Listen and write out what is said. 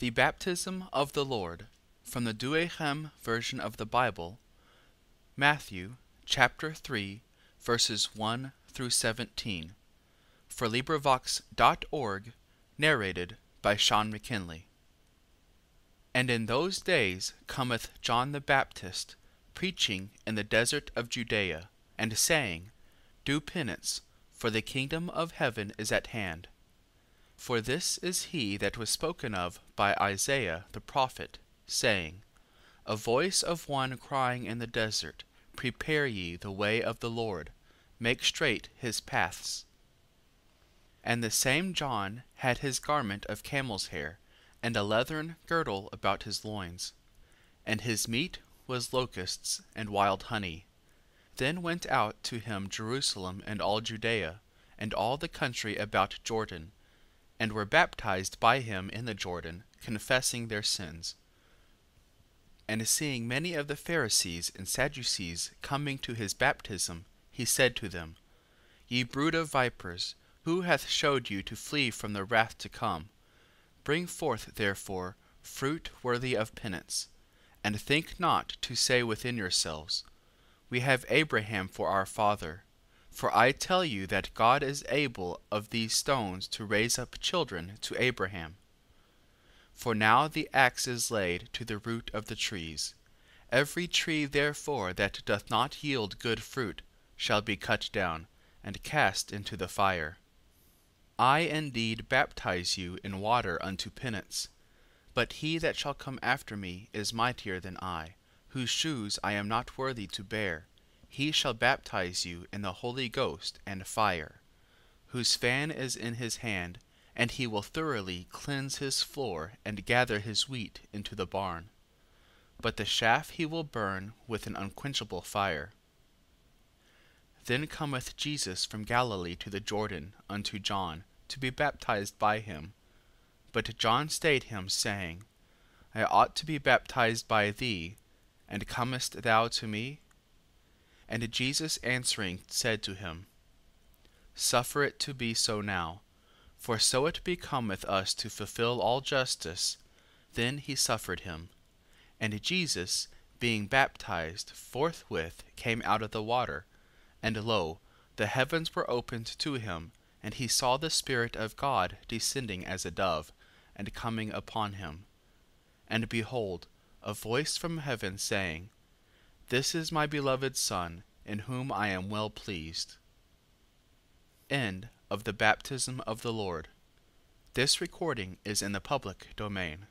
The Baptism of the Lord from the Douay-Rheims Version of the Bible Matthew chapter 3 verses 1 through 17 for LibriVox.org narrated by Sean McKinley And in those days cometh John the Baptist preaching in the desert of Judea and saying Do penance for the kingdom of heaven is at hand for this is he that was spoken of by Isaiah the prophet, saying, A voice of one crying in the desert, Prepare ye the way of the Lord, make straight his paths. And the same John had his garment of camel's hair, and a leathern girdle about his loins. And his meat was locusts and wild honey. Then went out to him Jerusalem and all Judea, and all the country about Jordan, and were baptized by him in the Jordan, confessing their sins. And seeing many of the Pharisees and Sadducees coming to his baptism, he said to them, Ye brood of vipers, who hath showed you to flee from the wrath to come? Bring forth therefore fruit worthy of penance, and think not to say within yourselves, We have Abraham for our father. For I tell you that God is able of these stones to raise up children to Abraham. For now the axe is laid to the root of the trees. Every tree therefore that doth not yield good fruit shall be cut down, and cast into the fire. I indeed baptize you in water unto penance, but he that shall come after me is mightier than I, whose shoes I am not worthy to bear he shall baptize you in the Holy Ghost and fire: whose fan is in his hand, and he will thoroughly cleanse his floor, and gather his wheat into the barn: but the chaff he will burn with an unquenchable fire. Then cometh Jesus from Galilee to the Jordan unto John, to be baptized by him. But John stayed him, saying: I ought to be baptized by thee, and comest thou to me? And Jesus answering said to him, Suffer it to be so now, for so it becometh us to fulfil all justice. Then he suffered him. And Jesus, being baptized, forthwith came out of the water. And lo, the heavens were opened to him, and he saw the Spirit of God descending as a dove, and coming upon him. And behold, a voice from heaven saying, this is my beloved Son, in whom I am well pleased. End of the Baptism of the Lord. This recording is in the public domain.